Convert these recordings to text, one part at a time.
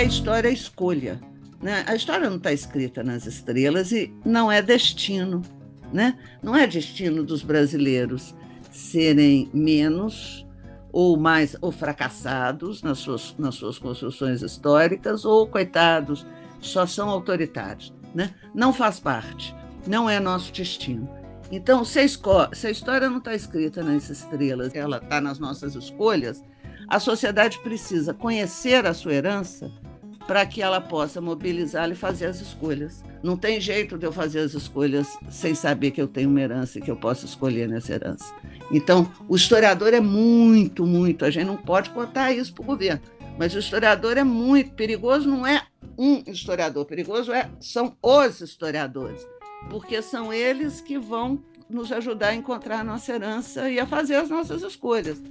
a história é escolha. Né? A história não está escrita nas estrelas e não é destino. Né? Não é destino dos brasileiros serem menos ou mais ou fracassados nas suas, nas suas construções históricas ou coitados só são autoritários, né? Não faz parte, não é nosso destino. Então, se a, se a história não está escrita nas estrelas, ela está nas nossas escolhas, a sociedade precisa conhecer a sua herança para que ela possa mobilizá-la e fazer as escolhas. Não tem jeito de eu fazer as escolhas sem saber que eu tenho uma herança e que eu posso escolher nessa herança. Então, o historiador é muito, muito. A gente não pode contar isso para o governo. Mas o historiador é muito perigoso, não é um historiador, perigoso é, são os historiadores, porque são eles que vão nos ajudar a encontrar a nossa herança e a fazer as nossas escolhas.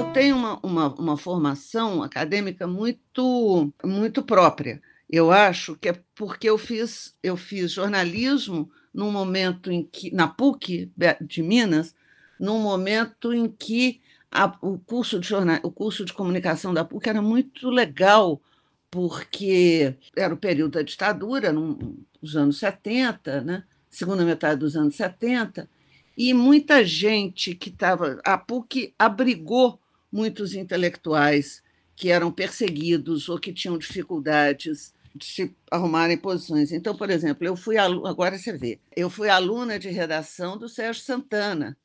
eu tenho uma, uma, uma formação acadêmica muito, muito própria. Eu acho que é porque eu fiz, eu fiz jornalismo num momento em que, na PUC de Minas, num momento em que a, o, curso de jornal, o curso de comunicação da PUC era muito legal, porque era o período da ditadura, nos anos 70, né? segunda metade dos anos 70, e muita gente que estava. A PUC abrigou muitos intelectuais que eram perseguidos ou que tinham dificuldades de se arrumarem posições. Então, por exemplo, eu fui aluna, agora você vê, eu fui aluna de redação do Sérgio Santana,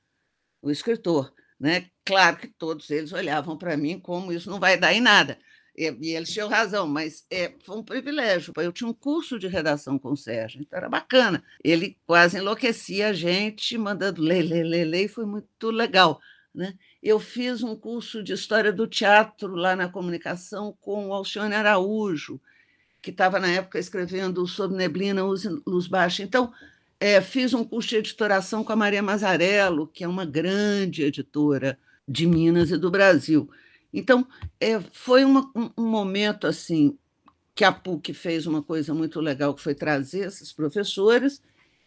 o escritor. Né? Claro que todos eles olhavam para mim como isso não vai dar em nada. E, e eles tinham razão, mas é, foi um privilégio. Eu tinha um curso de redação com o Sérgio, então era bacana. Ele quase enlouquecia a gente, mandando ler, ler, ler, ler, e foi muito legal. Né? eu fiz um curso de História do Teatro lá na Comunicação com o Alcione Araújo, que estava na época escrevendo sobre Neblina, Luz Baixa. Então, é, fiz um curso de editoração com a Maria Mazarello, que é uma grande editora de Minas e do Brasil. Então, é, foi uma, um, um momento assim que a PUC fez uma coisa muito legal, que foi trazer esses professores,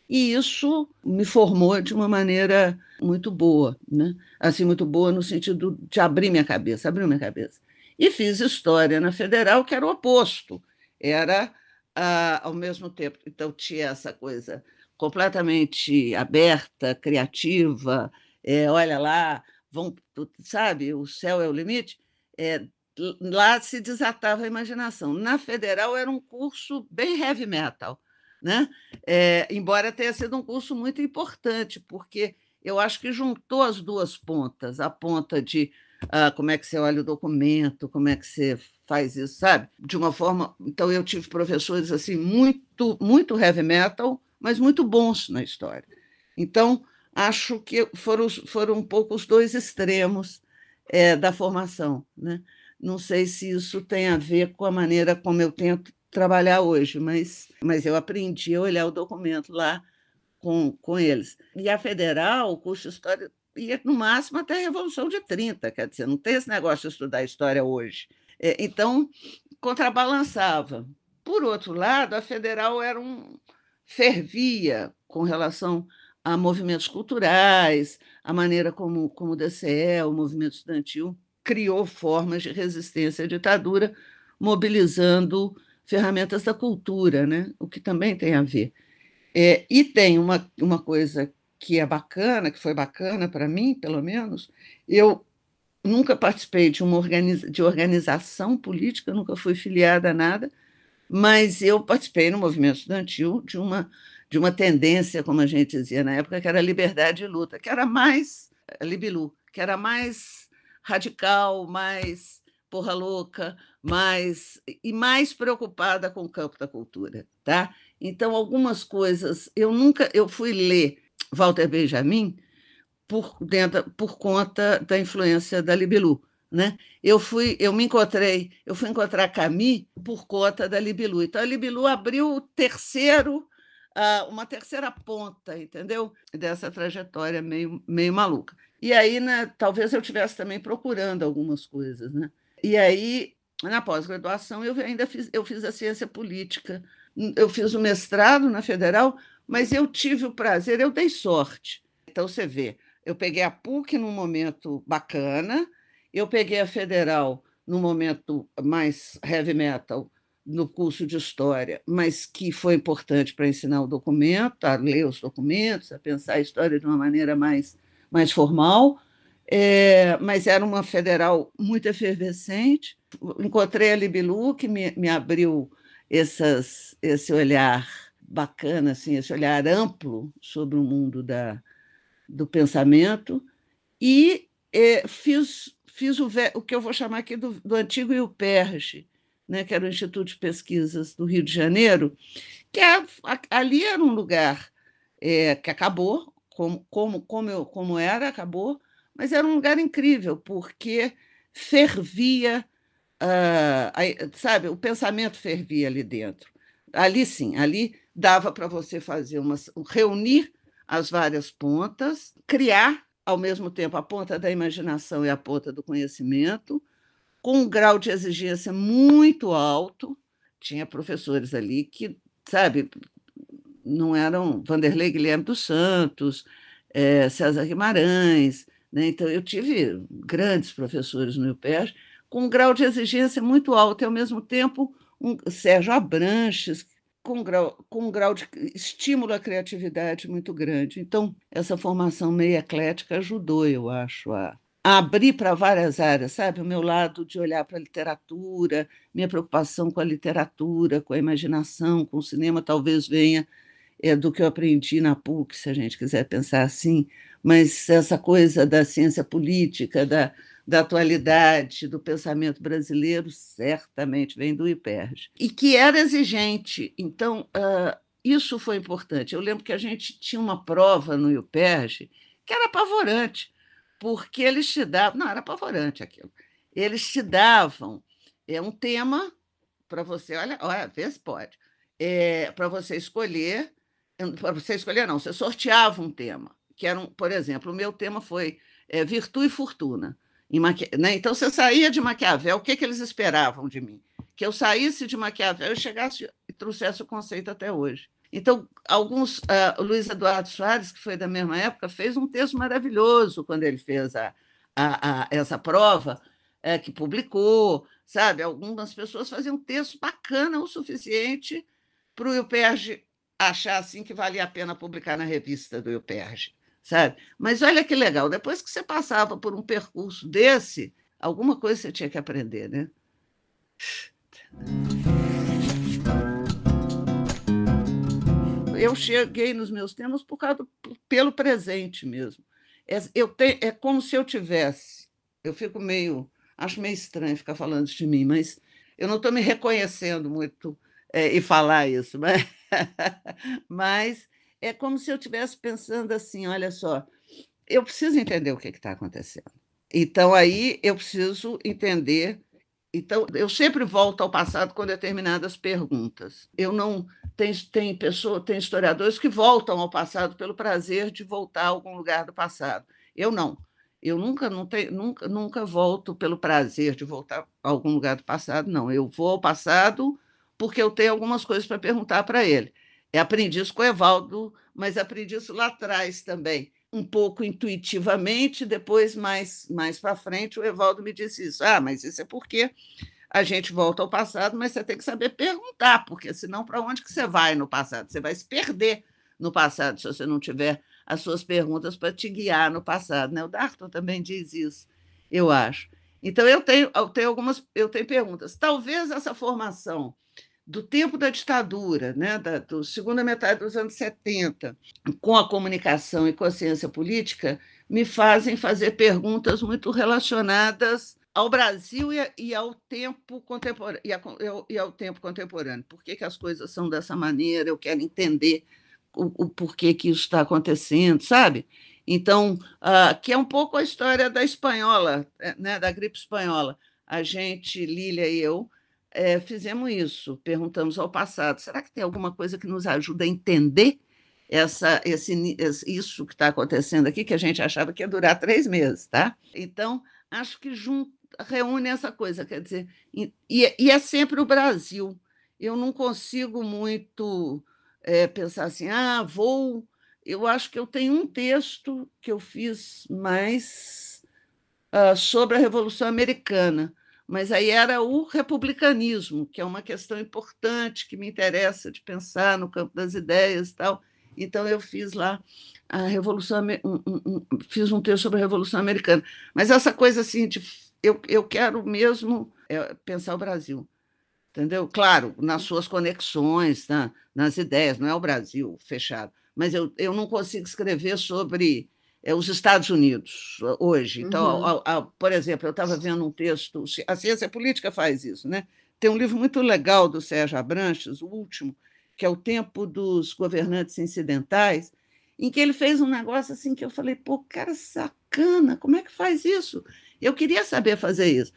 e isso me formou de uma maneira muito boa, né? Assim, muito boa no sentido de abrir minha cabeça, abrir minha cabeça. E fiz história na Federal, que era o oposto. Era ah, ao mesmo tempo, então tinha essa coisa completamente aberta, criativa, é, olha lá, vão, sabe, o céu é o limite. É, lá se desatava a imaginação. Na Federal era um curso bem heavy metal, né? É, embora tenha sido um curso muito importante, porque eu acho que juntou as duas pontas, a ponta de ah, como é que você olha o documento, como é que você faz isso, sabe? De uma forma, então eu tive professores assim muito, muito heavy metal, mas muito bons na história. Então acho que foram, foram um pouco os dois extremos é, da formação, né? Não sei se isso tem a ver com a maneira como eu tento trabalhar hoje, mas, mas eu aprendi a olhar o documento lá com, com eles. E a federal, o curso de história ia no máximo até a Revolução de 30, quer dizer, não tem esse negócio de estudar história hoje. É, então, contrabalançava. Por outro lado, a federal era um fervia com relação a movimentos culturais, a maneira como, como o DCE, o movimento estudantil, criou formas de resistência à ditadura, mobilizando ferramentas da cultura, né? o que também tem a ver. É, e tem uma, uma coisa que é bacana, que foi bacana para mim, pelo menos, eu nunca participei de uma organiza de organização política, nunca fui filiada a nada, mas eu participei no movimento estudantil de uma, de uma tendência, como a gente dizia na época, que era liberdade e luta, que era mais eh, libilu, que era mais radical, mais porra louca, mas e mais preocupada com o campo da cultura, tá? Então algumas coisas eu nunca eu fui ler Walter Benjamin por dentro por conta da influência da Libelu, né? Eu fui eu me encontrei eu fui encontrar Camille por conta da Libelu. Então a Libelu abriu o terceiro uma terceira ponta, entendeu? Dessa trajetória meio, meio maluca. E aí, né, talvez eu tivesse também procurando algumas coisas, né? E aí na pós-graduação, eu ainda fiz, eu fiz a ciência política, eu fiz o mestrado na Federal, mas eu tive o prazer, eu dei sorte. Então, você vê, eu peguei a PUC num momento bacana, eu peguei a Federal num momento mais heavy metal, no curso de História, mas que foi importante para ensinar o documento, a ler os documentos, a pensar a história de uma maneira mais, mais formal é, mas era uma federal muito efervescente. Encontrei a Libilu, que me, me abriu essas, esse olhar bacana, assim, esse olhar amplo sobre o mundo da, do pensamento. E é, fiz, fiz o, o, que eu vou chamar aqui do, do antigo Iuperge, né, que era o Instituto de Pesquisas do Rio de Janeiro, que é, ali era um lugar é, que acabou, como, como, como, eu, como era, acabou, mas era um lugar incrível, porque fervia, uh, sabe, o pensamento fervia ali dentro. Ali sim, ali dava para você fazer umas reunir as várias pontas, criar ao mesmo tempo a ponta da imaginação e a ponta do conhecimento, com um grau de exigência muito alto. Tinha professores ali que, sabe, não eram Vanderlei Guilherme dos Santos, é, César Guimarães, né? Então, eu tive grandes professores no IUPES, com um grau de exigência muito alto, e, ao mesmo tempo, um Sérgio Abranches, com um grau, com um grau de estímulo à criatividade muito grande. Então, essa formação meio eclética ajudou, eu acho, a, a abrir para várias áreas, sabe? O meu lado de olhar para a literatura, minha preocupação com a literatura, com a imaginação, com o cinema, talvez venha é, do que eu aprendi na PUC, se a gente quiser pensar assim, mas essa coisa da ciência política, da, da atualidade, do pensamento brasileiro, certamente vem do IPERJ. E que era exigente, então uh, isso foi importante. Eu lembro que a gente tinha uma prova no IPERJ que era apavorante, porque eles te davam. Não, era apavorante aquilo. Eles te davam é, um tema para você, olha, olha, vê se pode, é, para você escolher para você escolher, não, você sorteava um tema, que era, um, por exemplo, o meu tema foi é, e Fortuna. Maqui... Né? Então, você saía de Maquiavel, o que, que eles esperavam de mim? Que eu saísse de Maquiavel e chegasse e trouxesse o conceito até hoje. Então, alguns, uh, Luiz Eduardo Soares, que foi da mesma época, fez um texto maravilhoso quando ele fez a, a, a essa prova, é, que publicou, sabe? Algumas pessoas faziam texto bacana o suficiente para o IUPERJ achar assim que valia a pena publicar na revista do IUPERJ, sabe? Mas olha que legal, depois que você passava por um percurso desse, alguma coisa você tinha que aprender, né? Eu cheguei nos meus temas por causa do, pelo presente mesmo. É, eu te, é como se eu tivesse. Eu fico meio, acho meio estranho ficar falando isso de mim, mas eu não estou me reconhecendo muito é, e falar isso, mas Mas é como se eu estivesse pensando assim: olha só, eu preciso entender o que está acontecendo. Então, aí eu preciso entender. Então, eu sempre volto ao passado com determinadas perguntas. Eu não. Tem, tem, pessoa, tem historiadores que voltam ao passado pelo prazer de voltar a algum lugar do passado. Eu não. Eu nunca, não tenho, nunca, nunca volto pelo prazer de voltar a algum lugar do passado, não. Eu vou ao passado porque eu tenho algumas coisas para perguntar para ele. É aprendiz com o Evaldo, mas é aprendi isso lá atrás também, um pouco intuitivamente, depois, mais, mais para frente, o Evaldo me disse isso. Ah, mas isso é porque a gente volta ao passado, mas você tem que saber perguntar, porque senão para onde que você vai no passado? Você vai se perder no passado se você não tiver as suas perguntas para te guiar no passado. Né? O Darton também diz isso, eu acho. Então, eu tenho, eu tenho algumas eu tenho perguntas. Talvez essa formação do tempo da ditadura, né, da do segunda metade dos anos 70, com a comunicação e com a ciência política, me fazem fazer perguntas muito relacionadas ao Brasil e, e ao tempo contemporâneo e, a, e, ao tempo contemporâneo. Por que, que as coisas são dessa maneira? Eu quero entender o, o porquê que isso está acontecendo, sabe? Então, uh, que é um pouco a história da espanhola, eh, né, da gripe espanhola. A gente, Lília e eu, é, fizemos isso, perguntamos ao passado: será que tem alguma coisa que nos ajuda a entender essa, esse, isso que está acontecendo aqui, que a gente achava que ia durar três meses, tá? Então, acho que junto, reúne essa coisa, quer dizer, e, é, e é sempre o Brasil. Eu não consigo muito é, pensar assim, ah, vou. Eu acho que eu tenho um texto que eu fiz mais uh, sobre a Revolução Americana, mas aí era o republicanismo, que é uma questão importante que me interessa de pensar no campo das ideias e tal. Então eu fiz lá a revolução um, um, um, fiz um texto sobre a revolução americana. Mas essa coisa assim de eu, eu quero mesmo é, pensar o Brasil. Entendeu? Claro, nas suas conexões, tá nas ideias, não é o Brasil fechado. Mas eu, eu não consigo escrever sobre é os Estados Unidos ah, hoje. Então, uhum. a, a, por exemplo, eu estava vendo um texto, a ciência política faz isso, né? Tem um livro muito legal do Sérgio Abranches, o último, que é O Tempo dos Governantes Incidentais, em que ele fez um negócio assim que eu falei, pô, cara sacana, como é que faz isso? Eu queria saber fazer isso.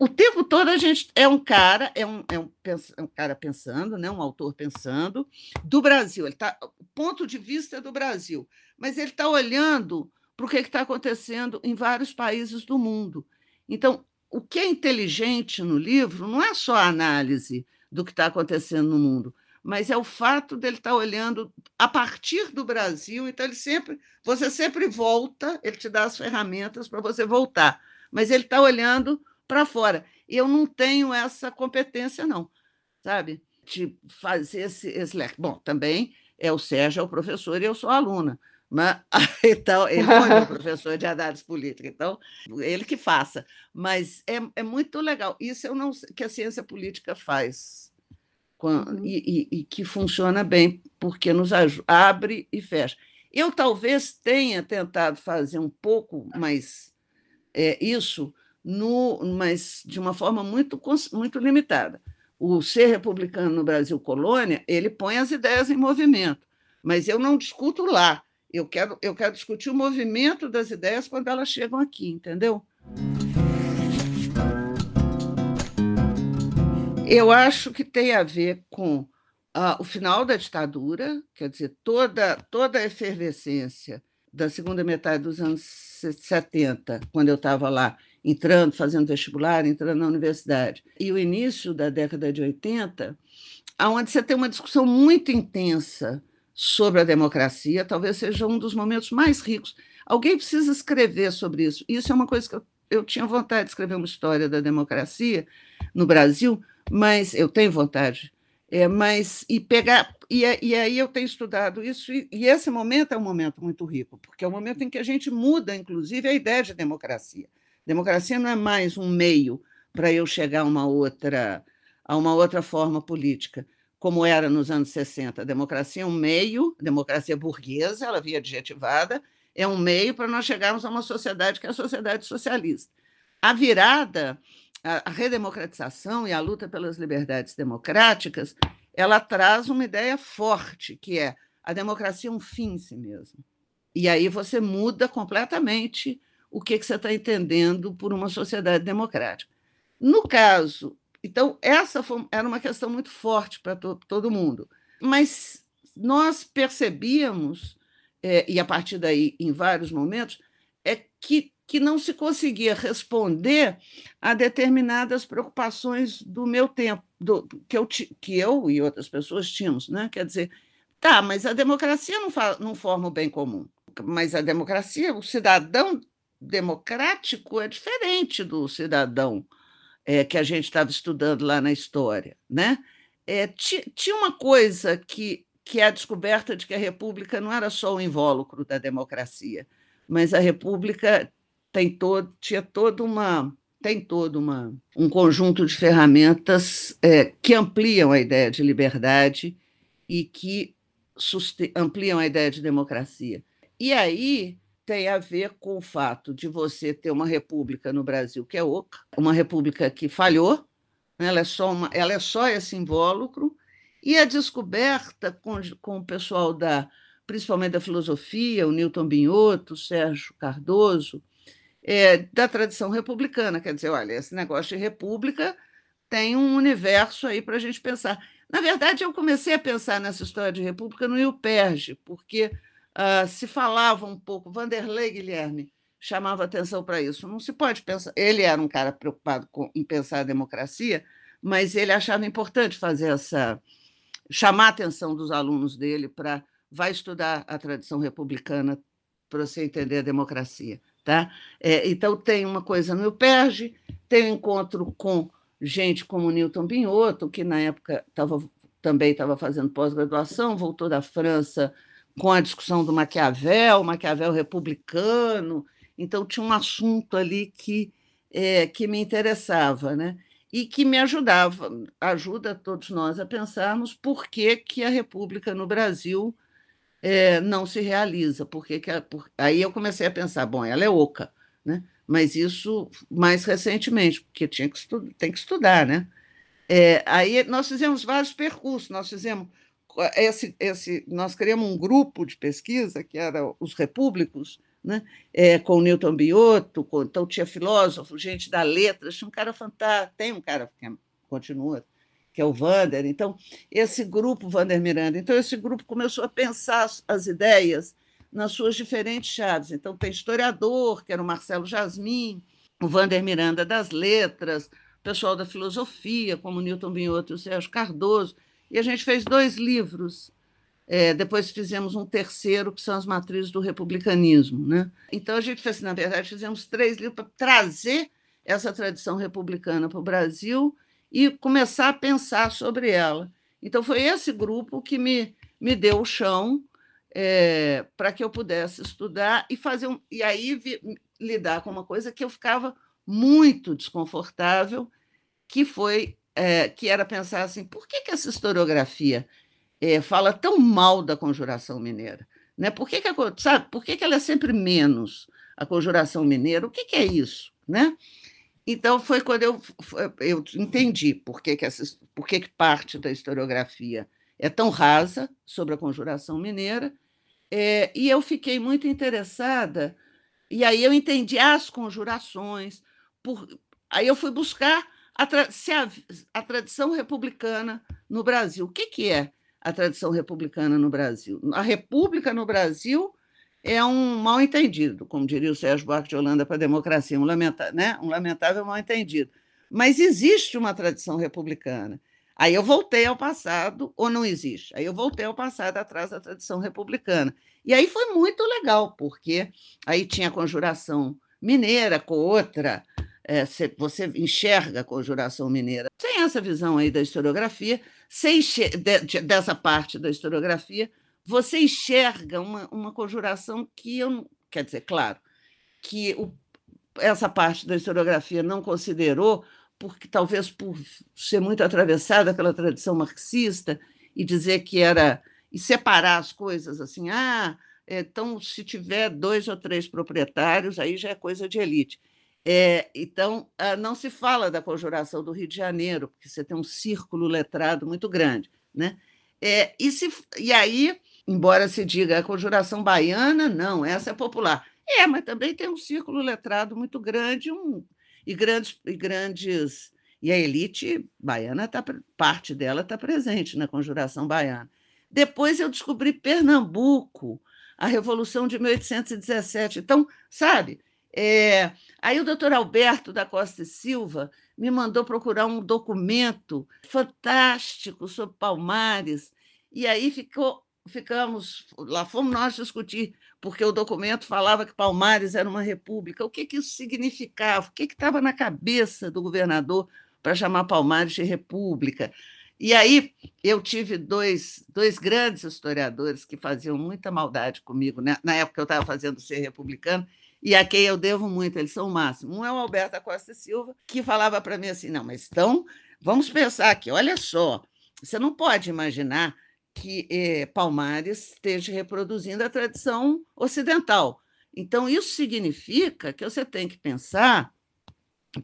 O tempo todo a gente é um cara, é um, é um, é um cara pensando, né? um autor pensando, do Brasil. Ele tá, ponto de vista é do Brasil mas ele está olhando para o que está acontecendo em vários países do mundo. Então, o que é inteligente no livro não é só a análise do que está acontecendo no mundo, mas é o fato dele estar tá olhando a partir do Brasil. Então, ele sempre, você sempre volta, ele te dá as ferramentas para você voltar, mas ele está olhando para fora. E eu não tenho essa competência, não, sabe? De fazer esse, esse leque. Bom, também é o Sérgio é o professor e eu sou aluna mas, então, ele foi meu professor de análise política, então, ele que faça. Mas é, é muito legal. Isso eu não que a ciência política faz. Quando, uhum. e, e, e, que funciona bem, porque nos abre e fecha. Eu talvez tenha tentado fazer um pouco mais é, isso, no, mas de uma forma muito, muito limitada. O ser republicano no Brasil colônia, ele põe as ideias em movimento, mas eu não discuto lá. Eu quero, eu quero discutir o movimento das ideias quando elas chegam aqui, entendeu? Eu acho que tem a ver com uh, o final da ditadura, quer dizer, toda, toda a efervescência da segunda metade dos anos 70, quando eu estava lá entrando, fazendo vestibular, entrando na universidade, e o início da década de 80, onde você tem uma discussão muito intensa sobre a democracia, talvez seja um dos momentos mais ricos. Alguém precisa escrever sobre isso. Isso é uma coisa que eu, eu tinha vontade de escrever uma história da democracia no Brasil, mas eu tenho vontade. É, mas e pegar e, é, e aí eu tenho estudado isso e, e esse momento é um momento muito rico porque é o um momento em que a gente muda inclusive a ideia de democracia democracia não é mais um meio para eu chegar a uma outra a uma outra forma política como era nos anos 60. A democracia é um meio, a democracia burguesa, ela via adjetivada, é um meio para nós chegarmos a uma sociedade que é a sociedade socialista. A virada, a redemocratização e a luta pelas liberdades democráticas, ela traz uma ideia forte, que é a democracia é um fim em si mesmo. E aí você muda completamente o que, que você está entendendo por uma sociedade democrática. No caso então, essa foi, era uma questão muito forte para to, todo mundo. Mas nós percebíamos, é, e a partir daí, em vários momentos, é que, que não se conseguia responder a determinadas preocupações do meu tempo, do, que, eu, que eu e outras pessoas tínhamos. Né? Quer dizer, tá, mas a democracia não, fa, não forma o bem comum. Mas a democracia, o cidadão democrático é diferente do cidadão é, que a gente estava estudando lá na história, né? É, tinha uma coisa que, que é a descoberta de que a República não era só o invólucro da democracia, mas a República tem todo, tinha toda uma tem todo uma, um conjunto de ferramentas é, que ampliam a ideia de liberdade e que ampliam a ideia de democracia. E aí tem a ver com o fato de você ter uma república no Brasil que é oca, uma república que falhou, né, ela é só, uma, ela é só esse invólucro, e a descoberta com, com o pessoal da, principalmente da filosofia, o Newton Binhoto, o Sérgio Cardoso, é, da tradição republicana, quer dizer, olha, esse negócio de república tem um universo aí para a gente pensar. Na verdade, eu comecei a pensar nessa história de república no IUPERJ, porque Uh, se falava um pouco, Vanderlei Guilherme chamava atenção para isso. Não se pode pensar. Ele era um cara preocupado com, em pensar a democracia, mas ele achava importante fazer essa. chamar a atenção dos alunos dele para. vai estudar a tradição republicana para você entender a democracia. Tá? É, então, tem uma coisa no UPERJ, tem um encontro com gente como Newton Binhoto, que na época tava, também estava fazendo pós-graduação, voltou da França com a discussão do Maquiavel, Maquiavel republicano, então tinha um assunto ali que, é, que me interessava, né? e que me ajudava, ajuda todos nós a pensarmos por que, que a República no Brasil é, não se realiza. Por que que a, por... Aí eu comecei a pensar, bom, ela é oca, né? mas isso mais recentemente, porque tinha que tem que estudar. Né? É, aí nós fizemos vários percursos, nós fizemos eh, esse, esse, nós criamos um grupo de pesquisa, que era os repúblicos, né? É, com o Newton Biotto, com, então tinha filósofo, gente da letra, tinha um cara fantástico, tem um cara que é, continua, que é o Vander. Então, esse grupo, Vander Miranda, então esse grupo começou a pensar as ideias nas suas diferentes chaves. Então, tem historiador, que era o Marcelo Jasmin, o Vander Miranda das letras, o pessoal da filosofia, como Newton Binhoto e o Sérgio Cardoso, e a gente fez dois livros. É, depois fizemos um terceiro, que são as matrizes do republicanismo. Né? Então, a gente fez, na verdade, fizemos três livros para trazer essa tradição republicana para o Brasil e começar a pensar sobre ela. Então, foi esse grupo que me, me deu o chão é, para que eu pudesse estudar e fazer um, e aí vi, lidar com uma coisa que eu ficava muito desconfortável, que foi é, que era pensar assim: por que, que essa historiografia é, fala tão mal da conjuração mineira? Né? Por, que, que, a, sabe, por que, que ela é sempre menos a conjuração mineira? O que, que é isso? Né? Então, foi quando eu, eu entendi por, que, que, essa, por que, que parte da historiografia é tão rasa sobre a conjuração mineira, é, e eu fiquei muito interessada, e aí eu entendi as conjurações, por, aí eu fui buscar a, tra a, a tradição republicana no Brasil. O que, que é a tradição republicana no Brasil? A república no Brasil é um mal entendido, como diria o Sérgio Buarque de Holanda para a democracia, um, lamenta né? um lamentável mal entendido. Mas existe uma tradição republicana. Aí eu voltei ao passado, ou não existe. Aí eu voltei ao passado atrás da tradição republicana. E aí foi muito legal, porque aí tinha a conjuração mineira com outra, é, você enxerga a conjuração mineira. Sem essa visão aí da historiografia, sem de, dessa parte da historiografia, você enxerga uma, uma conjuração que eu quer dizer, claro, que o, essa parte da historiografia não considerou, porque talvez por ser muito atravessada pela tradição marxista e dizer que era e separar as coisas assim, ah, então se tiver dois ou três proprietários, aí já é coisa de elite. É, então, ah, não se fala da conjuração do Rio de Janeiro, porque você tem um círculo letrado muito grande. Né? É, e, se, e aí, embora se diga a conjuração baiana, não, essa é popular. É, mas também tem um círculo letrado muito grande um, e grandes. E grandes e a elite baiana, tá, parte dela está presente na conjuração baiana. Depois eu descobri Pernambuco, a Revolução de 1817. Então, sabe, é, aí o doutor Alberto da Costa e Silva me mandou procurar um documento fantástico sobre Palmares, e aí ficou, ficamos, lá fomos nós discutir, porque o documento falava que Palmares era uma república. O que, que isso significava? O que estava na cabeça do governador para chamar Palmares de república? E aí eu tive dois, dois grandes historiadores que faziam muita maldade comigo, né? na época eu estava fazendo ser republicano, e a quem eu devo muito, eles são o máximo. Um é o Alberto Costa Silva, que falava para mim assim: não, mas então vamos pensar aqui, olha só, você não pode imaginar que eh, Palmares esteja reproduzindo a tradição ocidental. Então, isso significa que você tem que pensar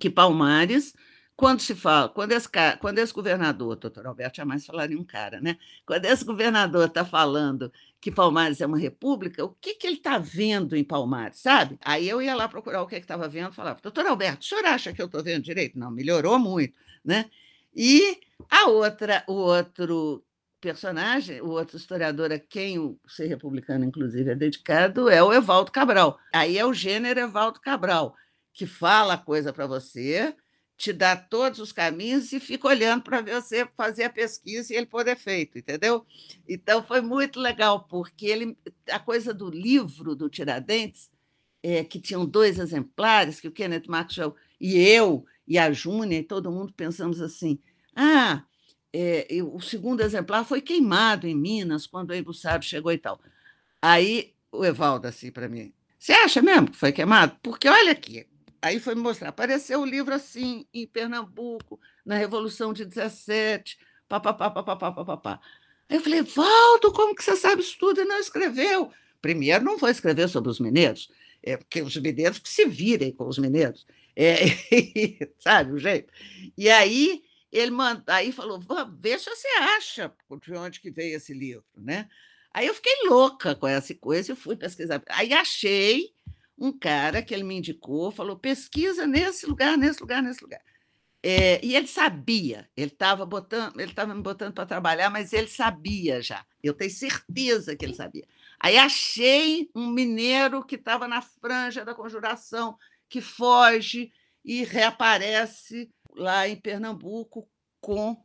que Palmares, quando se fala, quando esse, quando esse governador, doutor Alberto jamais falaria um cara, né? Quando esse governador está falando que Palmares é uma república, o que, que ele está vendo em Palmares, sabe? Aí eu ia lá procurar o que é estava vendo, falava, doutor Alberto, o senhor acha que eu estou vendo direito? Não, melhorou muito, né? E a outra, o outro personagem, o outro historiador a quem o Ser Republicano, inclusive, é dedicado, é o Evaldo Cabral. Aí é o gênero Evaldo Cabral, que fala a coisa para você, te dá todos os caminhos e fica olhando para você fazer a pesquisa e ele pôr feito entendeu? Então foi muito legal, porque ele, a coisa do livro do Tiradentes, é, que tinham dois exemplares, que o Kenneth Maxwell e eu, e a Júnia, e todo mundo pensamos assim: ah, é, o segundo exemplar foi queimado em Minas, quando o Embussado chegou e tal. Aí o Evaldo, assim, para mim, você acha mesmo que foi queimado? Porque olha aqui, Aí foi me mostrar. Apareceu o um livro assim, em Pernambuco, na Revolução de 17, papapá, papapá, papapá. Aí eu falei, Valdo, como que você sabe isso tudo e não escreveu? Primeiro, não vou escrever sobre os mineiros, é porque os mineiros que se virem com os mineiros. É, sabe o jeito? E aí ele manda, aí falou, vê se você acha de onde que veio esse livro, né? Aí eu fiquei louca com essa coisa e fui pesquisar. Aí achei, um cara que ele me indicou, falou: pesquisa nesse lugar, nesse lugar, nesse lugar. É, e ele sabia, ele estava botando, ele estava me botando para trabalhar, mas ele sabia já. Eu tenho certeza que ele sabia. Aí achei um mineiro que estava na franja da conjuração, que foge e reaparece lá em Pernambuco com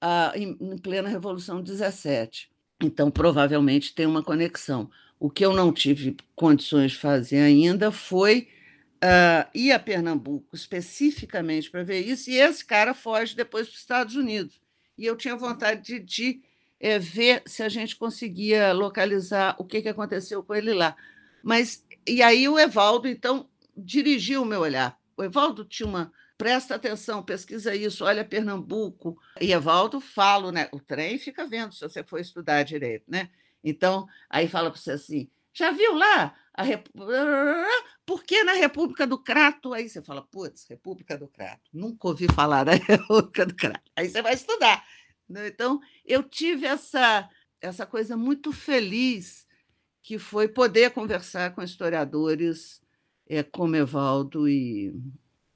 a, ah, em, em plena Revolução 17. Então, provavelmente tem uma conexão. O que eu não tive condições de fazer ainda foi uh, ir a Pernambuco especificamente para ver isso, e esse cara foge depois para os Estados Unidos. E eu tinha vontade de, de é, ver se a gente conseguia localizar o que, que aconteceu com ele lá. Mas e aí o Evaldo então dirigiu o meu olhar. O Evaldo tinha uma presta atenção, pesquisa isso, olha Pernambuco. E Evaldo falo, né? O trem fica vendo se você for estudar direito, né? Então, aí fala para você assim: já viu lá? A rep... Por que na República do Crato? Aí você fala, putz, República do Crato, nunca ouvi falar da República do Crato. Aí você vai estudar. Né? Então, eu tive essa, essa coisa muito feliz que foi poder conversar com historiadores é, como Evaldo e,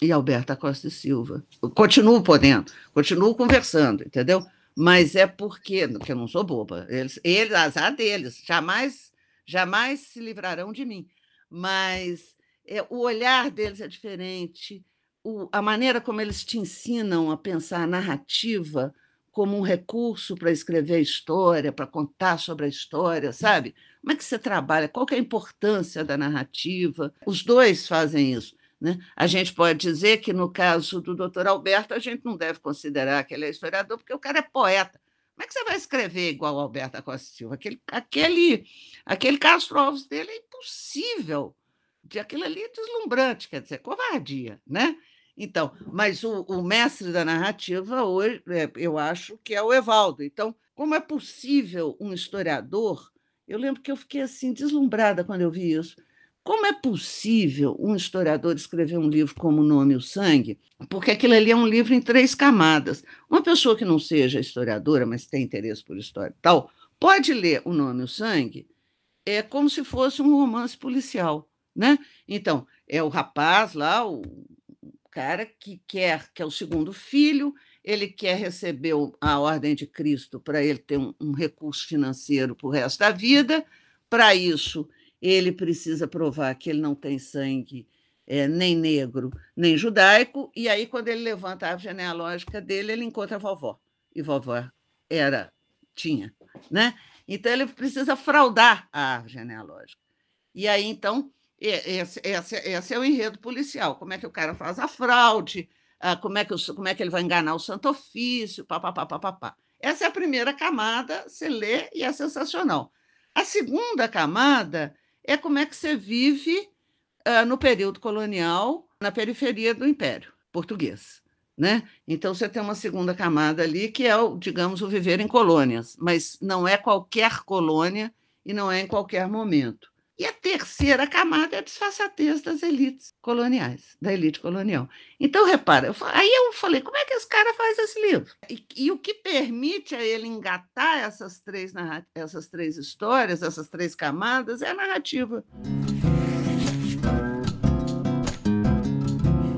e Alberta Costa e Silva. Eu continuo podendo, continuo conversando, entendeu? Mas é porque, que eu não sou boba. Eles, eles azar deles, jamais, jamais se livrarão de mim. Mas é, o olhar deles é diferente, o, a maneira como eles te ensinam a pensar a narrativa como um recurso para escrever a história, para contar sobre a história, sabe? Como é que você trabalha? Qual que é a importância da narrativa? Os dois fazem isso. Né? A gente pode dizer que, no caso do doutor Alberto, a gente não deve considerar que ele é historiador, porque o cara é poeta. Como é que você vai escrever igual o Alberto Acosta Silva? Aquele, aquele, aquele Castro Alves dele é impossível. De aquilo ali é deslumbrante, quer dizer, covardia, né? Então, mas o, o, mestre da narrativa hoje, é, eu acho que é o Evaldo. Então, como é possível um historiador? Eu lembro que eu fiquei assim deslumbrada quando eu vi isso. Como é possível um historiador escrever um livro como O Nome e o Sangue? Porque aquilo ali é um livro em três camadas. Uma pessoa que não seja historiadora, mas tem interesse por história e tal, pode ler O Nome e o Sangue é como se fosse um romance policial, né? Então, é o rapaz lá, o cara que quer, que é o segundo filho, ele quer receber a ordem de Cristo para ele ter um, um recurso financeiro para o resto da vida. Para isso, ele precisa provar que ele não tem sangue é, nem negro, nem judaico, e aí, quando ele levanta a árvore genealógica dele, ele encontra a vovó, e vovó era, tinha, né? Então, ele precisa fraudar a árvore genealógica. E aí, então, esse, esse, esse é o enredo policial, como é que o cara faz a fraude, ah, como é que, como é que ele vai enganar o santo ofício, papapá, papapá. Essa é a primeira camada, você lê e é sensacional. A segunda camada é como é que você vive uh, no período colonial na periferia do Império Português. Né? Então você tem uma segunda camada ali que é, o, digamos, o viver em colônias, mas não é qualquer colônia e não é em qualquer momento. E a terceira camada é a disfarçatez das elites coloniais, da elite colonial. Então, repara, eu, aí eu falei, como é que esse cara faz esse livro? E, e o que permite a ele engatar essas três, essas três histórias, essas três camadas, é a narrativa.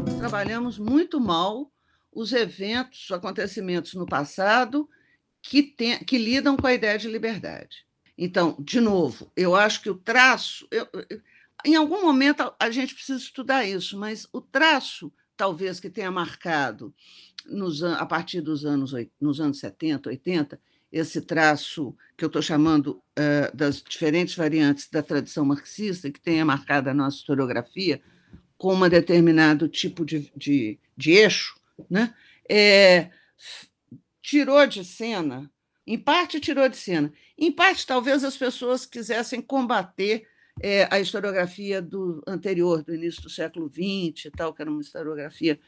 Nós trabalhamos muito mal os eventos, os acontecimentos no passado que, tem, que lidam com a ideia de liberdade. Então, de novo, eu acho que o traço. Eu, em algum momento a, a gente precisa estudar isso, mas o traço, talvez, que tenha marcado nos, a partir dos anos, nos anos 70, 80, esse traço que eu estou chamando uh, das diferentes variantes da tradição marxista, que tenha marcado a nossa historiografia com um determinado tipo de, de, de eixo, né? É, tirou de cena em parte tirou de cena. Em parte, talvez as pessoas quisessem combater é, a historiografia do anterior, do início do século XX e tal, que era uma historiografia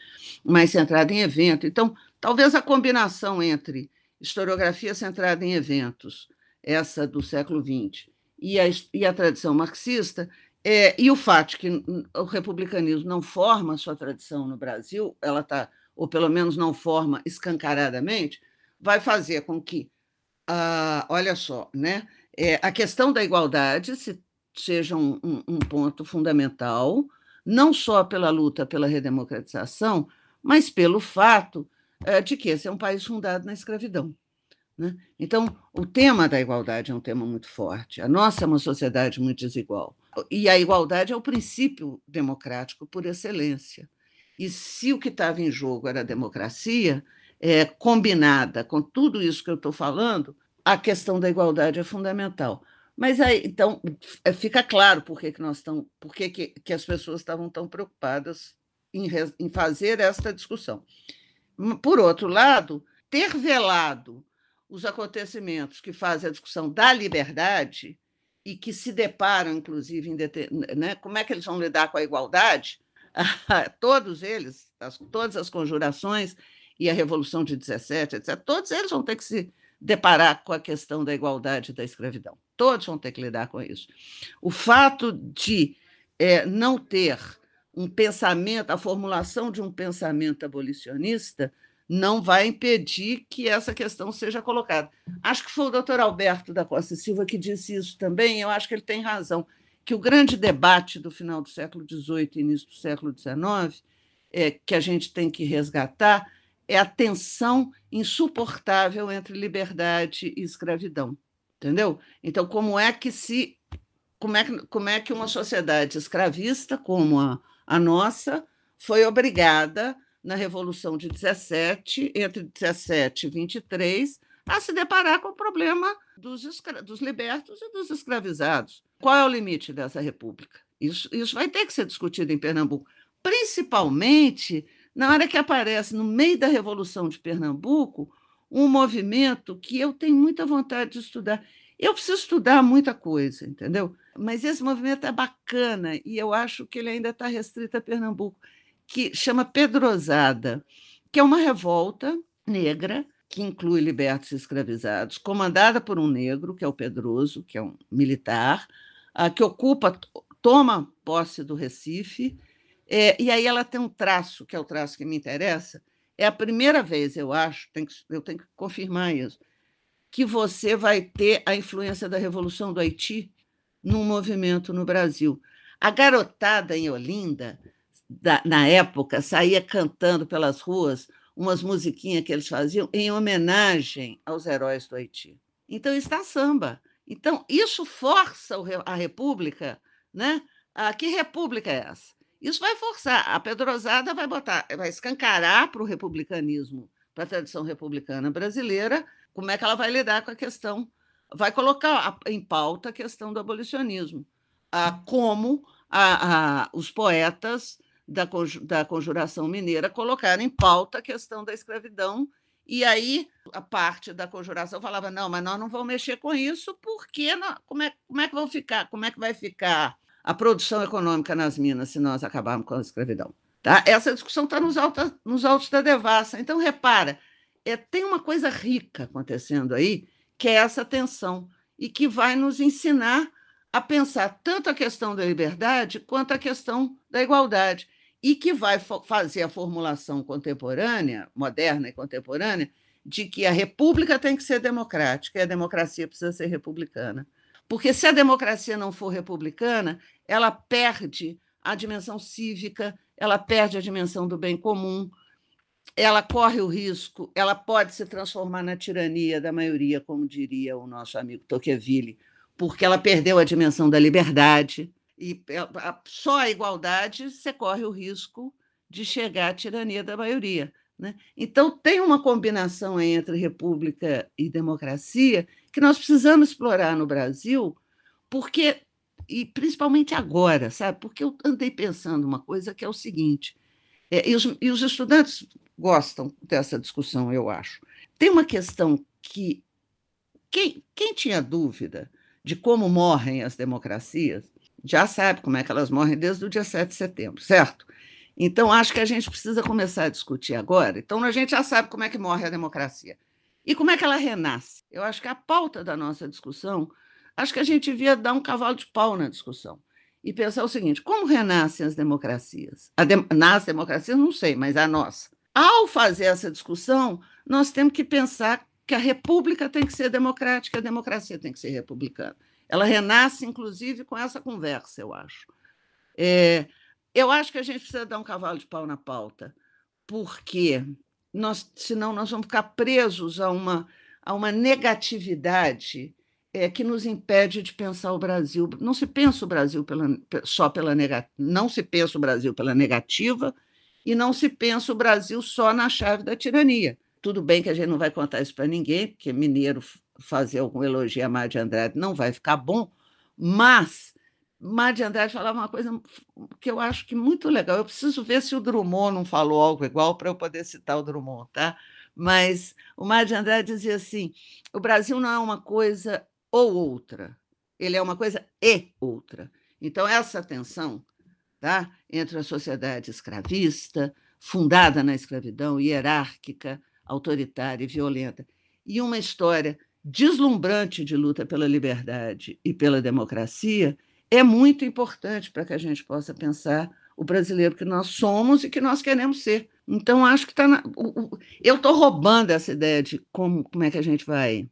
mais centrada em evento. Então, talvez a combinação entre historiografia centrada em eventos, essa do século XX, e a, e a tradição marxista, é, e o fato que o republicanismo não forma sua tradição no Brasil, ela está, ou pelo menos não forma escancaradamente, vai fazer com que ah, olha só, né? É, a questão da igualdade se, seja um, um, um ponto fundamental, não só pela luta pela redemocratização, mas pelo fato é, de que esse é um país fundado na escravidão. Né? Então, o tema da igualdade é um tema muito forte. A nossa é uma sociedade muito desigual. E a igualdade é o princípio democrático por excelência. E se o que estava em jogo era a democracia, é, combinada com tudo isso que eu estou falando, a questão da igualdade é fundamental. Mas aí, então, é, fica claro por que, que nós estamos, por que, que, que as pessoas estavam tão preocupadas em, em fazer esta discussão. Por outro lado, ter velado os acontecimentos que fazem a discussão da liberdade e que se deparam, inclusive, em né, como é que eles vão lidar com a igualdade, todos eles, as, todas as conjurações, e a Revolução de 17, etc., todos eles vão ter que se deparar com a questão da igualdade e da escravidão. Todos vão ter que lidar com isso. O fato de é, não ter um pensamento, a formulação de um pensamento abolicionista, não vai impedir que essa questão seja colocada. Acho que foi o doutor Alberto da Costa Silva que disse isso também, eu acho que ele tem razão, que o grande debate do final do século XVIII e início do século XIX, é, que a gente tem que resgatar, é a tensão insuportável entre liberdade e escravidão, entendeu? Então, como é que se como é que, como é que uma sociedade escravista como a, a nossa foi obrigada na Revolução de 17, entre 17 e 23, a se deparar com o problema dos, dos libertos e dos escravizados. Qual é o limite dessa república? Isso, isso vai ter que ser discutido em Pernambuco, principalmente na hora que aparece, no meio da Revolução de Pernambuco, um movimento que eu tenho muita vontade de estudar. Eu preciso estudar muita coisa, entendeu? Mas esse movimento é bacana e eu acho que ele ainda está restrito a Pernambuco, que chama Pedrosada, que é uma revolta negra que inclui libertos e escravizados, comandada por um negro, que é o Pedroso, que é um militar, ah, que ocupa, toma posse do Recife é, e aí ela tem um traço, que é o traço que me interessa. É a primeira vez, eu acho, que, eu tenho que confirmar isso, que você vai ter a influência da Revolução do Haiti num movimento no Brasil. A garotada em Olinda, da, na época, saía cantando pelas ruas umas musiquinhas que eles faziam em homenagem aos heróis do Haiti. Então, está samba. Então, isso força a República. Né? Ah, que República é essa? Isso vai forçar, a Pedrosada vai botar, vai escancarar para o republicanismo, para a tradição republicana brasileira, como é que ela vai lidar com a questão, vai colocar em pauta a questão do abolicionismo, como os poetas da, da conjuração mineira colocaram em pauta a questão da escravidão e aí a parte da conjuração falava: não, mas nós não vamos mexer com isso, porque não, como, é, como é que vão ficar? Como é que vai ficar a produção econômica nas minas se nós acabarmos com a escravidão. Tá? Essa discussão está nos, nos altos da devassa. Então, repara, é, tem uma coisa rica acontecendo aí, que é essa tensão, e que vai nos ensinar a pensar tanto a questão da liberdade quanto a questão da igualdade, e que vai fazer a formulação contemporânea, moderna e contemporânea, de que a república tem que ser democrática e a democracia precisa ser republicana. Porque se a democracia não for republicana, ela perde a dimensão cívica, ela perde a dimensão do bem comum, ela corre o risco, ela pode se transformar na tirania da maioria, como diria o nosso amigo Tocqueville, porque ela perdeu a dimensão da liberdade e é, só a igualdade você corre o risco de chegar à tirania da maioria. Né? Então, tem uma combinação entre república e democracia que nós precisamos explorar no Brasil, porque, e principalmente agora, sabe? Porque eu andei pensando uma coisa que é o seguinte: é, e, os, e os estudantes gostam dessa discussão, eu acho. Tem uma questão que quem, quem tinha dúvida de como morrem as democracias já sabe como é que elas morrem desde o dia 7 de setembro, certo? Então, acho que a gente precisa começar a discutir agora. Então, a gente já sabe como é que morre a democracia e como é que ela renasce. Eu acho que a pauta da nossa discussão, acho que a gente devia dar um cavalo de pau na discussão e pensar o seguinte: como renascem as democracias? A de, nas democracias, não sei, mas a nossa. Ao fazer essa discussão, nós temos que pensar que a república tem que ser democrática, a democracia tem que ser republicana. Ela renasce, inclusive, com essa conversa, eu acho. É, eu acho que a gente precisa dar um cavalo de pau na pauta, porque nós, senão nós vamos ficar presos a uma, a uma negatividade é, que nos impede de pensar o Brasil. Não se pensa o Brasil pela, só pela negativa, não se pensa o Brasil pela negativa e não se pensa o Brasil só na chave da tirania. Tudo bem que a gente não vai contar isso para ninguém, porque mineiro fazer algum elogio a Mar de Andrade não vai ficar bom, mas Mar de Andrade falava uma coisa que eu acho que muito legal. Eu preciso ver se o Drummond não falou algo igual para eu poder citar o Drummond, tá? Mas o Mar de Andrade dizia assim: o Brasil não é uma coisa ou outra, ele é uma coisa e outra. Então, essa tensão tá, entre a sociedade escravista, fundada na escravidão, hierárquica, autoritária e violenta, e uma história deslumbrante de luta pela liberdade e pela democracia, é muito importante para que a gente possa pensar o brasileiro que nós somos e que nós queremos ser. Então, acho que está. Na... Eu estou roubando essa ideia de como, como é que a gente vai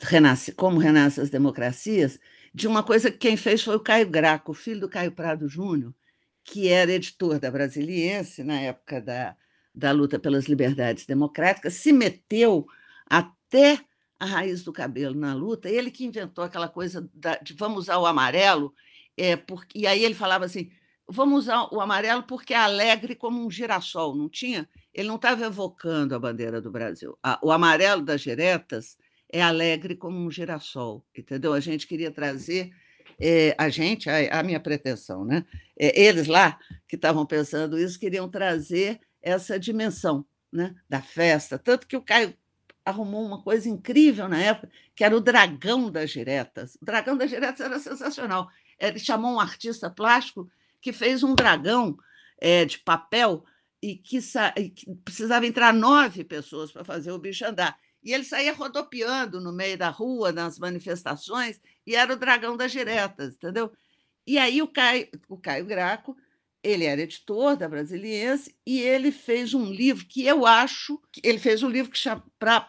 renascer, como renascem as democracias, de uma coisa que quem fez foi o Caio Graco, filho do Caio Prado Júnior, que era editor da Brasiliense na época da, da luta pelas liberdades democráticas, se meteu até a raiz do cabelo na luta, ele que inventou aquela coisa da, de vamos usar o amarelo é, porque, e aí ele falava assim: vamos usar o amarelo porque é alegre como um girassol, não tinha? Ele não estava evocando a bandeira do Brasil. o amarelo das giretas é alegre como um girassol, entendeu? A gente queria trazer é, a gente, a, a, minha pretensão, né? É, eles lá que estavam pensando isso queriam trazer essa dimensão, né? Da festa, tanto que o Caio arrumou uma coisa incrível na época, que era o dragão das diretas. O dragão das diretas era sensacional ele eh, chamou um artista plástico que fez um dragão é, de papel e que, e que precisava entrar nove pessoas para fazer o bicho andar. E ele saía rodopiando no meio da rua, nas manifestações, e era o dragão das diretas, entendeu? E aí o Caio, o Caio Graco, ele era editor da Brasiliense, e ele fez um livro que eu acho. Ele fez um livro para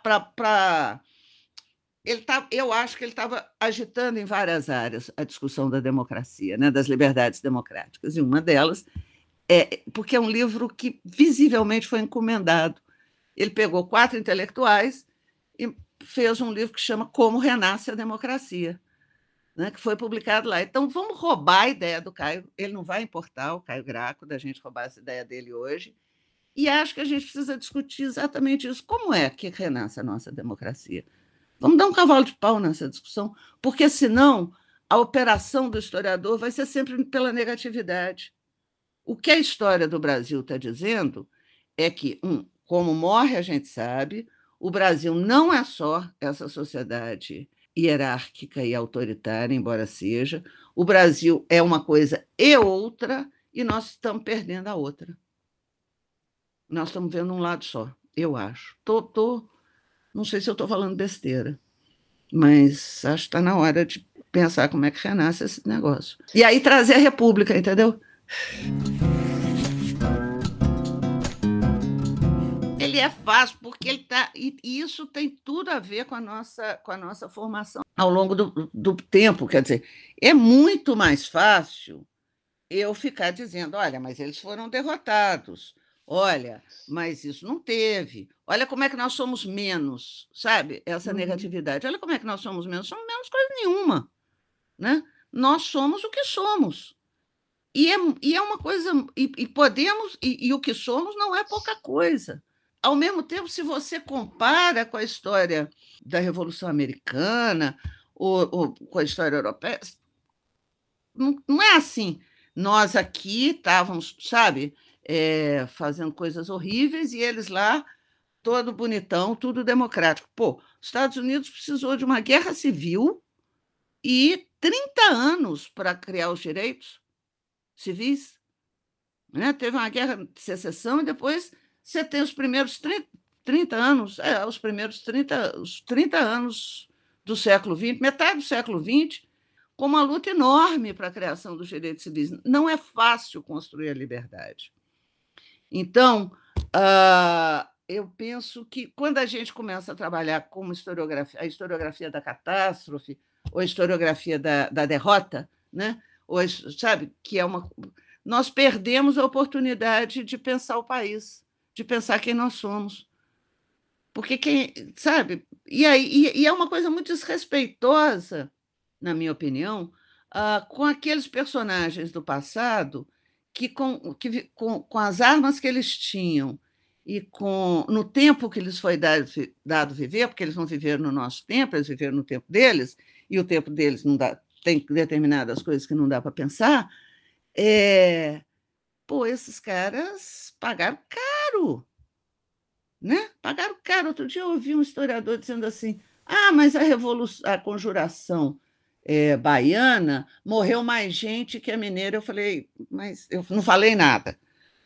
ele tá, eu acho que ele estava agitando em várias áreas a discussão da democracia, né, das liberdades democráticas, e uma delas é porque é um livro que visivelmente foi encomendado. Ele pegou quatro intelectuais e fez um livro que chama Como Renasce a Democracia, né, que foi publicado lá. Então vamos roubar a ideia do Caio. Ele não vai importar o Caio Graco da gente roubar essa ideia dele hoje. E acho que a gente precisa discutir exatamente isso. Como é que renasce a nossa democracia? Vamos dar um cavalo de pau nessa discussão, porque senão a operação do historiador vai ser sempre pela negatividade. O que a história do Brasil está dizendo é que, um, como morre a gente sabe, o Brasil não é só essa sociedade hierárquica e autoritária, embora seja. O Brasil é uma coisa e outra, e nós estamos perdendo a outra. Nós estamos vendo um lado só, eu acho. Tô, tô não sei se eu estou falando besteira, mas acho que está na hora de pensar como é que renasce esse negócio. E aí trazer a República, entendeu? Ele é fácil porque ele tá e isso tem tudo a ver com a nossa com a nossa formação ao longo do, do tempo, quer dizer, é muito mais fácil eu ficar dizendo, olha, mas eles foram derrotados. Olha, mas isso não teve. Olha como é que nós somos menos, sabe? Essa uhum. negatividade. Olha como é que nós somos menos. Somos menos coisa nenhuma, né? Nós somos o que somos. E é, e é uma coisa... E, e podemos... E, e o que somos não é pouca coisa. Ao mesmo tempo, se você compara com a história da Revolução Americana ou, ou com a história europeia, não, não é assim. Nós aqui estávamos, sabe, é, fazendo coisas horríveis e eles lá todo bonitão, tudo democrático. Pô, os Estados Unidos precisou de uma guerra civil e 30 anos para criar os direitos civis. Né? Teve uma guerra de secessão e depois você tem os primeiros 30, 30 anos, é, os primeiros 30, os 30 anos do século XX, metade do século XX, com uma luta enorme para a criação dos direitos civis. Não é fácil construir a liberdade. Então, uh, eu penso que quando a gente começa a trabalhar como historiografia, a historiografia da catástrofe, ou a historiografia da, da derrota, né? ou, sabe, que é uma. Nós perdemos a oportunidade de pensar o país, de pensar quem nós somos. Porque quem. Sabe? E, aí, e, e é uma coisa muito desrespeitosa, na minha opinião, uh, com aqueles personagens do passado que, com, que com, com as armas que eles tinham, e com no tempo que lhes foi dado, dado viver, porque eles não viveram no nosso tempo, eles viveram no tempo deles, e o tempo deles não dá, tem determinadas coisas que não dá para pensar, é, pô, esses caras pagaram caro, né? Pagaram caro. Outro dia eu ouvi um historiador dizendo assim, ah, mas a revolução, a conjuração é, baiana morreu mais gente que a mineira. Eu falei, mas eu não falei nada,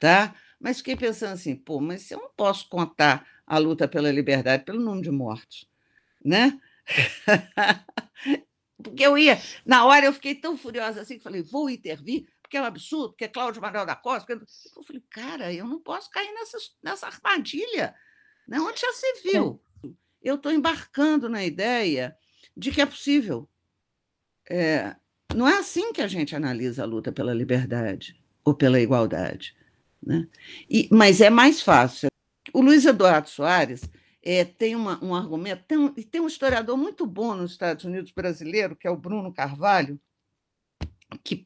tá? Mas fiquei pensando assim, pô, mas eu não posso contar a luta pela liberdade pelo número de mortos, né? porque eu ia, na hora eu fiquei tão furiosa assim que falei, vou intervir, porque é um absurdo, porque é Cláudio Manuel da Costa. Porque... Eu falei, cara, eu não posso cair nessa, nessa armadilha. Né? Onde já se é. viu? Eu estou embarcando na ideia de que é possível. É, não é assim que a gente analisa a luta pela liberdade ou pela igualdade. Né? E, mas é mais fácil. O Luiz Eduardo Soares é, tem uma, um argumento, tem um, tem um historiador muito bom nos Estados Unidos brasileiro, que é o Bruno Carvalho, que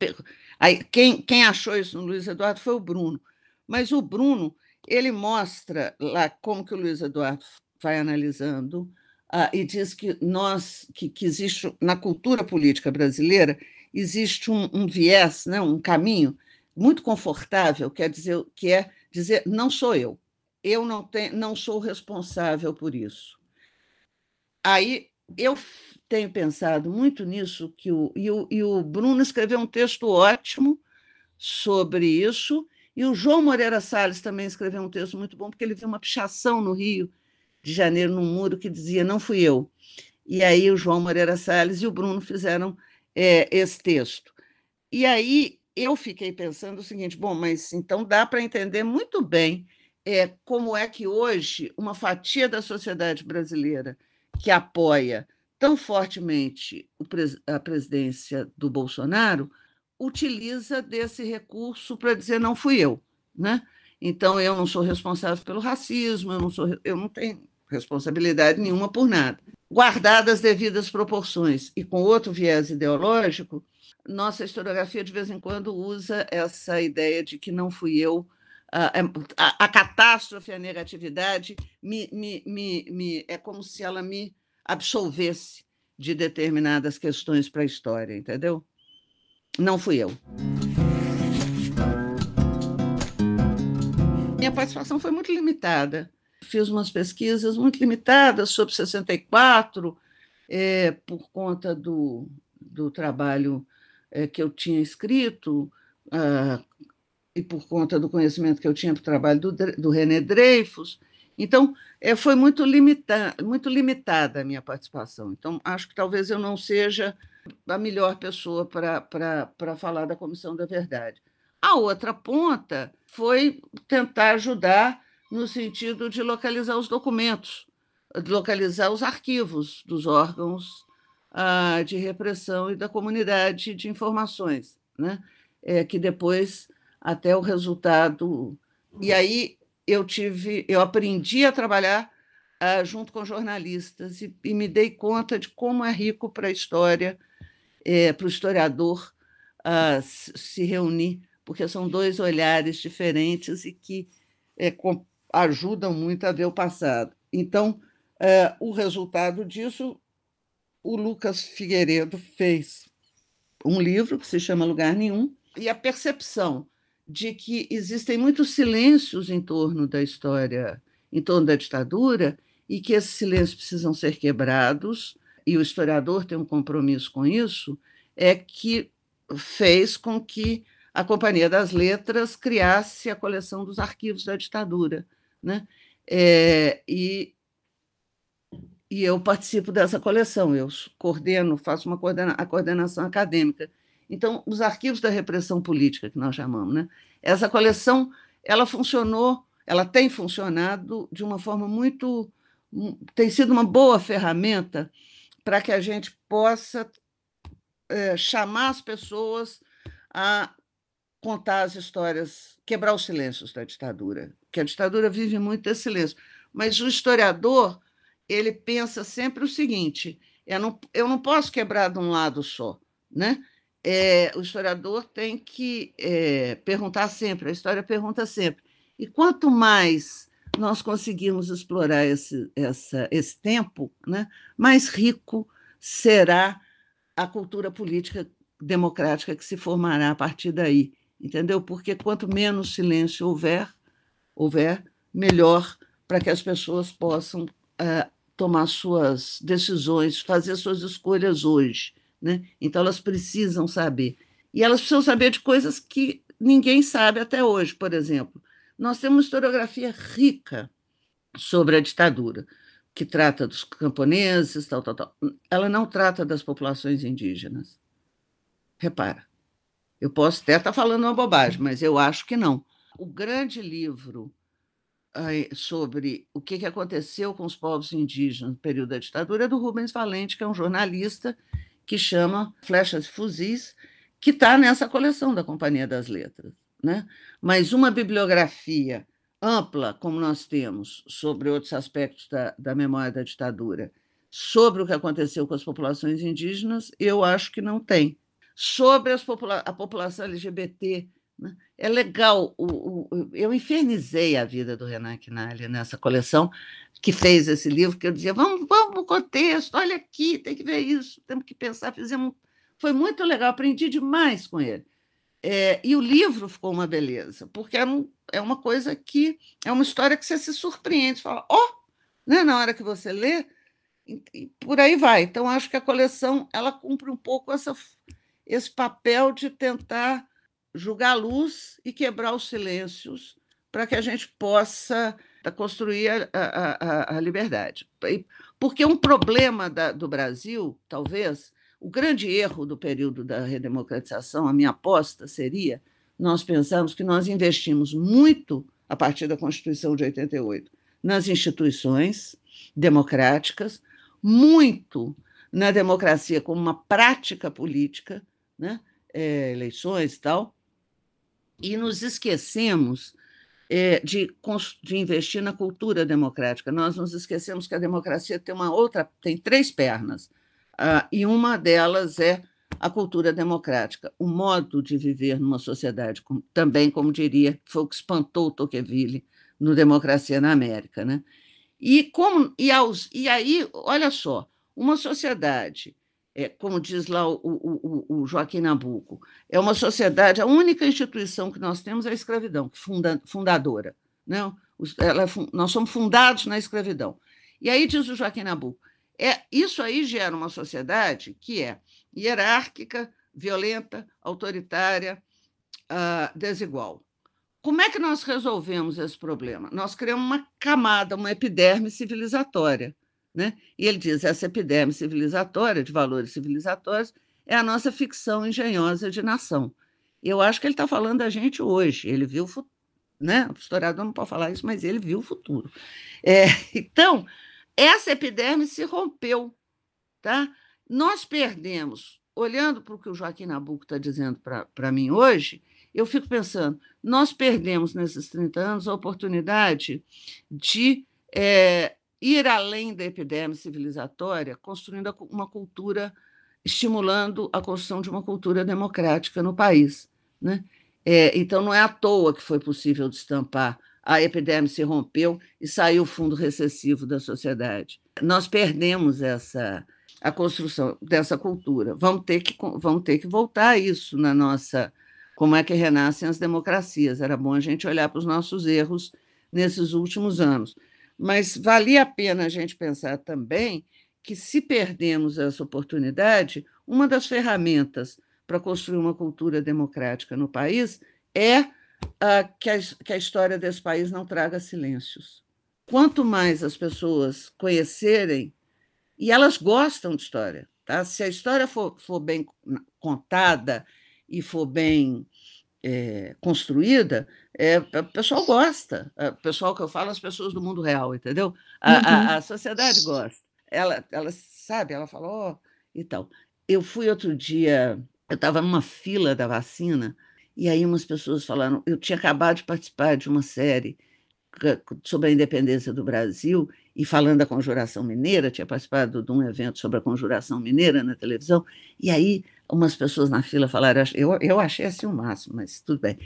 aí, quem, quem achou isso no Luiz Eduardo foi o Bruno. Mas o Bruno ele mostra lá como que o Luiz Eduardo vai analisando ah, e diz que nós que, que, existe na cultura política brasileira existe um, um viés, né, um caminho muito confortável quer dizer, que é dizer não sou eu. Eu não, tenho, não sou responsável por isso. Aí eu tenho pensado muito nisso, que o, e, o, e o Bruno escreveu um texto ótimo sobre isso, e o João Moreira Salles também escreveu um texto muito bom, porque ele viu uma pichação no Rio de Janeiro, num muro, que dizia não fui eu. E aí o João Moreira Salles e o Bruno fizeram é, esse texto. E aí eu fiquei pensando o seguinte: bom, mas então dá para entender muito bem é, como é que hoje uma fatia da sociedade brasileira que apoia tão fortemente pres a presidência do Bolsonaro utiliza desse recurso para dizer não fui eu, né? Então eu não sou responsável pelo racismo, eu não sou, eu não tenho responsabilidade nenhuma por nada. Guardadas devidas proporções e com outro viés ideológico, nossa historiografia de vez em quando usa essa ideia de que não fui eu. Ah, é, a, a catástrofe, a negatividade, me, me, me, me, é como se ela me absolvesse de determinadas questões para a história, entendeu? Não fui eu. Minha participação foi muito limitada. Fiz umas pesquisas muito limitadas sobre 64, é, eh, por conta do, do trabalho é, que eu tinha escrito, ah, e por conta do conhecimento que eu tinha para o trabalho do, do René Dreyfus. Então, é, foi muito, limita, muito limitada a minha participação. Então, acho que talvez eu não seja a melhor pessoa para falar da Comissão da Verdade. A outra ponta foi tentar ajudar no sentido de localizar os documentos, de localizar os arquivos dos órgãos de repressão e da comunidade de informações, né? É, que depois até o resultado. E uhum. aí eu tive, eu aprendi a trabalhar uh, junto com jornalistas e, e, me dei conta de como é rico para a história, é, para o historiador uh, se reunir, porque são dois olhares diferentes e que é, ajudam muito a ver o passado. Então, uh, o resultado disso o Lucas Figueiredo fez um livro que se chama Lugar Nenhum e a percepção de que existem muitos silêncios em torno da história, em torno da ditadura, e que esses silêncios precisam ser quebrados, e o historiador tem um compromisso com isso, é que fez com que a Companhia das Letras criasse a coleção dos arquivos da ditadura. Né? É, e e eu participo dessa coleção, eu coordeno, faço uma coordena a coordenação acadêmica. Então, os arquivos da repressão política, que nós chamamos, né? Essa coleção, ela funcionou, ela tem funcionado de uma forma muito... Hum, tem sido uma boa ferramenta para que a gente possa é, chamar as pessoas a contar as histórias, quebrar os silêncios da ditadura, que a ditadura vive muito esse silêncio. Mas o historiador ele pensa sempre o seguinte: eu não, eu não posso quebrar de um lado só, né? É, o historiador tem que é, perguntar sempre, a história pergunta sempre. E quanto mais nós conseguirmos explorar esse, essa, esse tempo, né, mais rico será a cultura política democrática que se formará a partir daí, entendeu? Porque quanto menos silêncio houver, houver melhor para que as pessoas possam ah, tomar suas decisões, fazer suas escolhas hoje. Né? Então, elas precisam saber. E elas precisam saber de coisas que ninguém sabe até hoje, por exemplo. Nós temos uma historiografia rica sobre a ditadura, que trata dos camponeses, tal, tal, tal. Ela não trata das populações indígenas. Repara, eu posso até estar tá falando uma bobagem, mas eu acho que não. O grande livro eh, sobre o que aconteceu com os povos indígenas no período da ditadura é do Rubens Valente, que é um jornalista que chama Flechas e Fuzis, que está nessa coleção da Companhia das Letras. Né? Mas uma bibliografia ampla, como nós temos, sobre outros aspectos da, da memória da ditadura, sobre o que aconteceu com as populações indígenas, eu acho que não tem. Sobre popula a população LGBT, né? É legal, o, o, eu infernizei a vida do Renan Quinalha nessa coleção, que fez esse livro, que eu dizia, vamos, vamos para contexto, olha aqui, tem que ver isso, temos que pensar, fizemos... Foi muito legal, aprendi demais com ele. É, e o livro ficou uma beleza, porque é, um, é uma coisa que... É uma história que você se surpreende, fala, ó, oh! né? na hora que você lê, e, e por aí vai. Então, acho que a coleção ela cumpre um pouco essa, esse papel de tentar julgar a luz e quebrar os silêncios para que a gente possa eh, construir a, a, a liberdade. Porque um problema da, do Brasil, talvez, o grande erro do período da redemocratização, a minha aposta seria, nós pensamos que nós investimos muito, a partir da Constituição de 88, nas instituições democráticas, muito na democracia como uma prática política, né? É, eleições e tal, e nos esquecemos é, de, de, investir na cultura democrática. Nós nos esquecemos que a democracia tem uma outra, tem três pernas, uh, e uma delas é a cultura democrática, o modo de viver numa sociedade, com, também, como diria, foi o que espantou Tocqueville no Democracia na América. Né? E, como, e, aos, e aí, olha só, uma sociedade é, como diz lá o, o, o, Joaquim Nabuco, é uma sociedade, a única instituição que nós temos é a escravidão, funda, fundadora. Não? Né? Ela, é nós somos fundados na escravidão. E aí diz o Joaquim Nabuco, é, isso aí gera uma sociedade que é hierárquica, violenta, autoritária, uh, desigual. Como é que nós resolvemos esse problema? Nós criamos uma camada, uma epiderme civilizatória né? E ele diz: essa epidemia civilizatória, de valores civilizatórios, é a nossa ficção engenhosa de nação. Eu acho que ele está falando da gente hoje, ele viu o futuro. Né? O historiador não pode falar isso, mas ele viu o futuro. É, então, essa epidemia se rompeu. Tá? Nós perdemos, olhando para o que o Joaquim Nabuco está dizendo para mim hoje, eu fico pensando: nós perdemos nesses 30 anos a oportunidade de é, ir além da epidemia civilizatória, construindo uma cultura, estimulando a construção de uma cultura democrática no país. Né? É, então, não é à toa que foi possível destampar. A epidemia se rompeu e saiu o fundo recessivo da sociedade. Nós perdemos essa a construção dessa cultura. Vamos ter que, vamos ter que voltar a isso na nossa. Como é que renascem as democracias? Era bom a gente olhar para os nossos erros nesses últimos anos. Mas valia a pena a gente pensar também que, se perdemos essa oportunidade, uma das ferramentas para construir uma cultura democrática no país é uh, que, a, que a história desse país não traga silêncios. Quanto mais as pessoas conhecerem, e elas gostam de história, tá? se a história for, for bem contada e for bem é, construída, é, o pessoal gosta. Eh, o pessoal que eu falo, as pessoas do mundo real, entendeu? A, uhum. a, a sociedade gosta. Ela, ela sabe, ela falou, oh, e tal. Eu fui outro dia, eu estava numa fila da vacina, e aí umas pessoas falaram, eu tinha acabado de participar de uma série sobre a independência do Brasil, e falando da conjuração mineira, tinha participado de um evento sobre a conjuração mineira na televisão, e aí umas pessoas na fila falaram, eu, eu achei assim o máximo, mas tudo bem.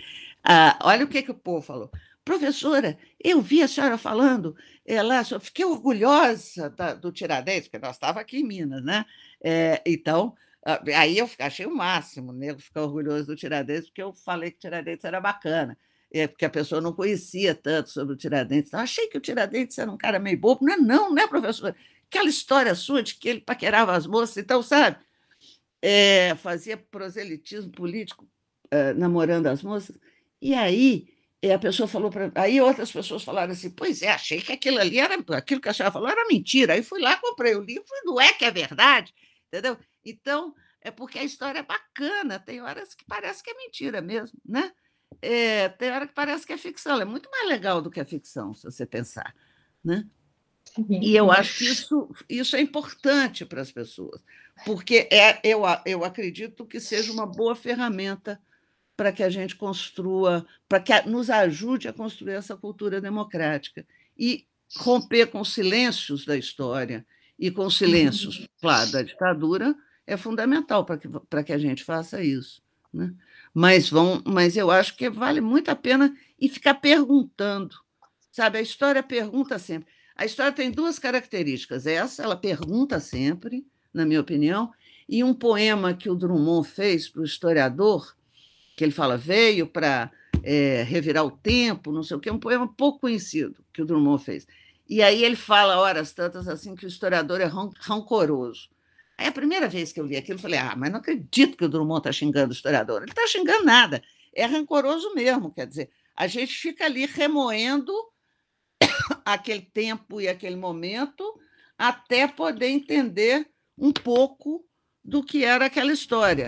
Ah, olha o que, que o povo falou. Professora, eu vi a senhora falando, ela, eu fiquei orgulhosa da, do Tiradentes, porque nós estávamos aqui em Minas, né? É, então, ah, aí eu achei o máximo, o nego ficar orgulhoso do Tiradentes, porque eu falei que Tiradentes era bacana é, porque a pessoa não conhecia tanto sobre o Tiradentes. Então, achei que o Tiradentes era um cara meio bobo. Não é não, né, professor? Aquela história sua de que ele paquerava as moças, então, sabe? É, fazia proselitismo político é, namorando as moças. E aí eh, a pessoa falou para. Aí outras pessoas falaram assim: pois é, achei que aquilo ali era. Aquilo que a senhora falou era mentira. Aí fui lá, comprei o livro, não é que é verdade, entendeu? Então, é porque a história é bacana, tem horas que parece que é mentira mesmo, né? é, tem hora que parece que é ficção. é muito mais legal do que a ficção, se você pensar. Né? Uhum. E eu acho que isso, isso é importante para as pessoas, porque é, eu, eu acredito que seja uma boa ferramenta para que a gente construa, para que nos ajude a construir essa cultura democrática e romper com os silêncios da história e com os silêncios, uhum. claro, da ditadura, é fundamental para que, para que a gente faça isso. Né? mas vão, mas eu acho que vale muito a pena e ficar perguntando, sabe? A história pergunta sempre. A história tem duas características. Essa, ela pergunta sempre, na minha opinião, e um poema que o Drummond fez para o historiador, que ele fala veio para é, eh, revirar o tempo, não sei o quê, um poema pouco conhecido que o Drummond fez. E aí ele fala horas tantas assim que o historiador é rancoroso. Aí a primeira vez que eu li aquilo, eu falei: ah, mas não acredito que o Drummond está xingando o historiador. Ele está xingando nada, é rancoroso mesmo. Quer dizer, a gente fica ali remoendo aquele tempo e aquele momento até poder entender um pouco do que era aquela história.